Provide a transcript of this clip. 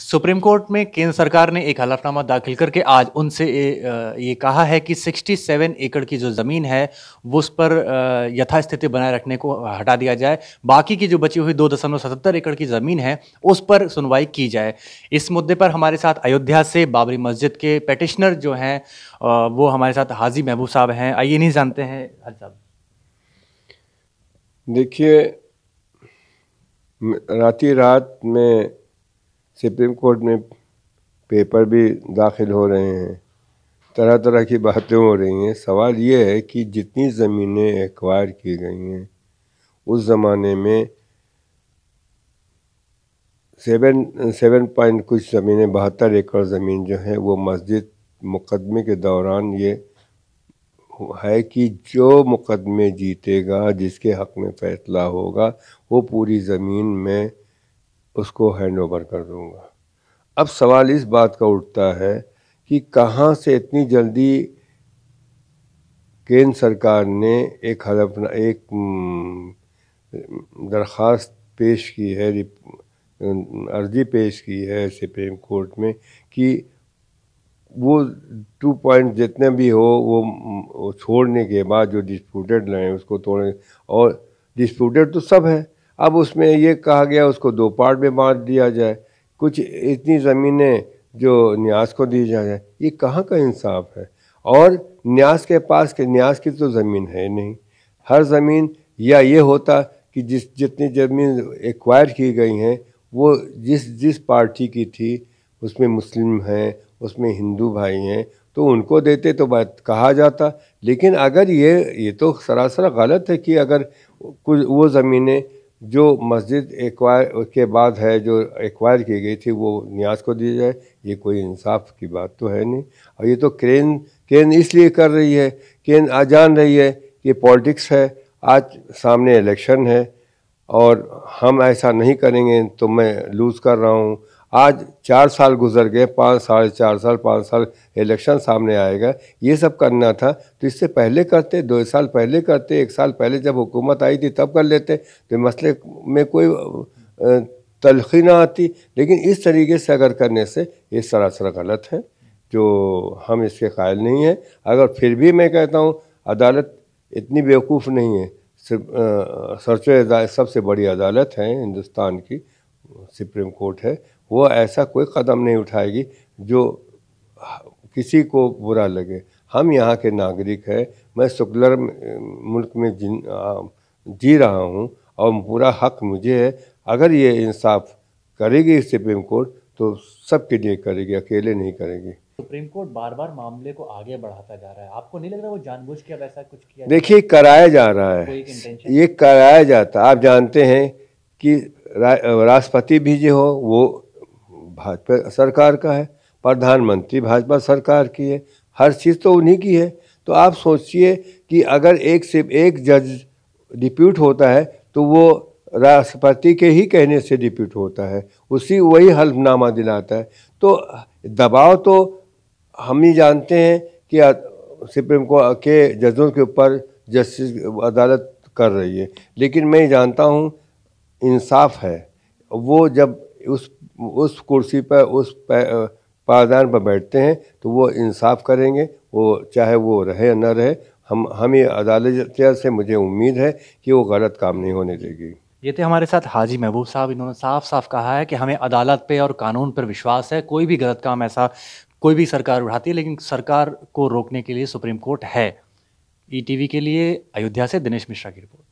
supreme court में केंद्र सरकार ने एक हलफनामा दाखिल करके आज उनसे ये कहा है कि 67 एकड़ की जो ज़मीन है वो उस पर यथास्थिति बनाए रखने को हटा दिया जाए बाकी की जो बची हुई दो दशमलव सतहत्तर एकड़ की ज़मीन है उस पर सुनवाई की जाए इस मुद्दे पर हमारे साथ अयोध्या से बाबरी मस्जिद के पटिशनर जो हैं वो हमारे साथ हाजी महबूब साहब हैं आइए नहीं जानते हैं हर साहब देखिए राती रात में सुप्रीम कोर्ट में पेपर भी दाखिल हो रहे हैं तरह तरह की बातें हो रही हैं सवाल ये है कि जितनी ज़मीनें एक्वायर की गई हैं उस ज़माने में सेवन सेवन पॉइंट कुछ ज़मीनें बहत्तर एकड़ ज़मीन जो है वो मस्जिद मुकदमे के दौरान ये है कि जो मुकदमे जीतेगा जिसके हक़ में फ़ैसला होगा वो पूरी ज़मीन में उसको हैंड ओवर कर दूँगा अब सवाल इस बात का उठता है कि कहाँ से इतनी जल्दी केंद्र सरकार ने एक हलफना एक हम्म, दरख्वास्त पेश की है अर्जी पेश की है सुप्रीम कोर्ट में कि वो टू पॉइंट जितने भी हो वो छोड़ने के बाद जो डिस्प्यूटेड लें उसको तोड़ें और डिस्प्यूटेड तो सब है अब उसमें ये कहा गया उसको दो पार्ट में बांट दिया जाए कुछ इतनी ज़मीनें जो न्यास को दी जाए ये कहाँ का इंसाफ है और न्यास के पास के न्यास की तो ज़मीन है नहीं हर ज़मीन या ये होता कि जिस जितनी ज़मीन एक्वायर की गई हैं वो जिस जिस पार्टी की थी उसमें मुस्लिम हैं उसमें हिंदू भाई हैं तो उनको देते तो बात कहा जाता लेकिन अगर ये ये तो सरासर गलत है कि अगर कुछ वो ज़मीनें जो मस्जिद एक्वायर के बाद है जो एक्वायर की गई थी वो न्याज को दी जाए ये कोई इंसाफ की बात तो है नहीं और ये तो क्रेन क्रेन इसलिए कर रही है क्रेन आज जान रही है कि पॉलिटिक्स है आज सामने इलेक्शन है और हम ऐसा नहीं करेंगे तो मैं लूज़ कर रहा हूँ आज चार साल गुजर गए पाँच साढ़े चार साल पाँच साल इलेक्शन सामने आएगा ये सब करना था तो इससे पहले करते दो साल पहले करते एक साल पहले जब हुकूमत आई थी तब कर लेते तो मसले में कोई तलखी ना आती लेकिन इस तरीके से अगर करने से ये सरासर गलत है जो हम इसके कायल नहीं हैं अगर फिर भी मैं कहता हूँ अदालत इतनी बेवकूफ़ नहीं है सिर्फ सरचो सबसे बड़ी अदालत है हिंदुस्तान की सुप्रीम कोर्ट है वो ऐसा कोई कदम नहीं उठाएगी जो किसी को बुरा लगे हम यहाँ के नागरिक हैं मैं सेकुलर मुल्क में जिन जी रहा हूँ और पूरा हक मुझे है अगर ये इंसाफ करेगी सुप्रीम कोर्ट तो सबके लिए करेगी अकेले नहीं करेगी सुप्रीम कोर्ट बार बार मामले को आगे बढ़ाता जा रहा है आपको नहीं लग रहा वो जानबूझ के अब ऐसा कुछ किया देखिए कराया जा रहा है ये कराया जाता आप जानते हैं कि राष्ट्रपति भी जो हो वो भाजपा सरकार का है प्रधानमंत्री भाजपा सरकार की है हर चीज़ तो उन्हीं की है तो आप सोचिए कि अगर एक से एक जज डिप्यूट होता है तो वो राष्ट्रपति के ही कहने से डिप्यूट होता है उसी वही हल्फनामा दिलाता है तो दबाव तो हम ही जानते हैं कि सुप्रीम कोर्ट के जजों के ऊपर जस्टिस अदालत कर रही है लेकिन मैं जानता हूँ इंसाफ है वो जब उस उस कुर्सी पर उस पायदान पर बैठते हैं तो वो इंसाफ करेंगे वो चाहे वो रहे या न रहे हम हमें अदालत से मुझे उम्मीद है कि वो गलत काम नहीं होने देगी ये थे तो हमारे साथ हाजी महबूब साहब इन्होंने साफ साफ कहा है कि हमें अदालत पे और कानून पर विश्वास है कोई भी गलत काम ऐसा कोई भी सरकार उठाती है लेकिन सरकार को रोकने के लिए सुप्रीम कोर्ट है ईटीवी के लिए अयोध्या से दिनेश मिश्रा की रिपोर्ट